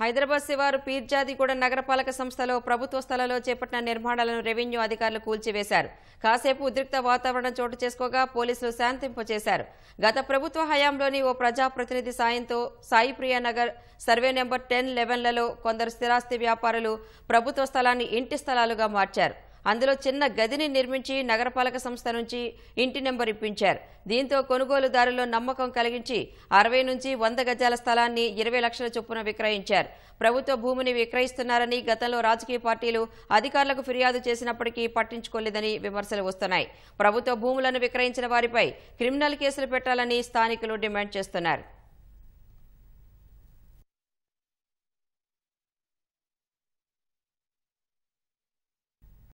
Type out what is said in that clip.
హైదరాబాద్ శివారు పీర్జాదిగూడ నగరపాలక సంస్థలో ప్రభుత్వ స్థలంలో చేపట్టిన నిర్మాణాలను రెవెన్యూ అధికారులు కూల్చివేశారు కాసేపు ఉద్రిక్త వాతావరణం చోటు చేసుకోగా పోలీసులు శాంతింపచేశారు గత ప్రభుత్వ హయాంలోని ఓ ప్రజాప్రతినిధి సాయంతో Saipriya Nagar survey number ten లెవెన్లలో కొందరు స్థిరాస్తి వ్యాపారులు ప్రభుత్వ స్థలాన్ని ఇంటి స్థలాలుగా మార్చారు అందులో చిన్న గదిని నిర్మించి నగరపాలక సంస్థ నుంచి ఇంటి నెంబర్ ఇప్పించారు దీంతో కొనుగోలుదారుల్లో నమ్మకం కలిగించి అరవై నుంచి వంద గజాల స్థలాన్ని ఇరవై లక్షల చొప్పున విక్రయించారు ప్రభుత్వ భూమిని విక్రయిస్తున్నారని గతంలో రాజకీయ పార్టీలు అధికారులకు ఫిర్యాదు చేసినప్పటికీ పట్టించుకోలేదని విమర్శలు వస్తున్నాయి ప్రభుత్వ భూములను విక్రయించిన వారిపై క్రిమినల్ కేసులు పెట్టాలని స్థానికులు డిమాండ్ చేస్తున్నారు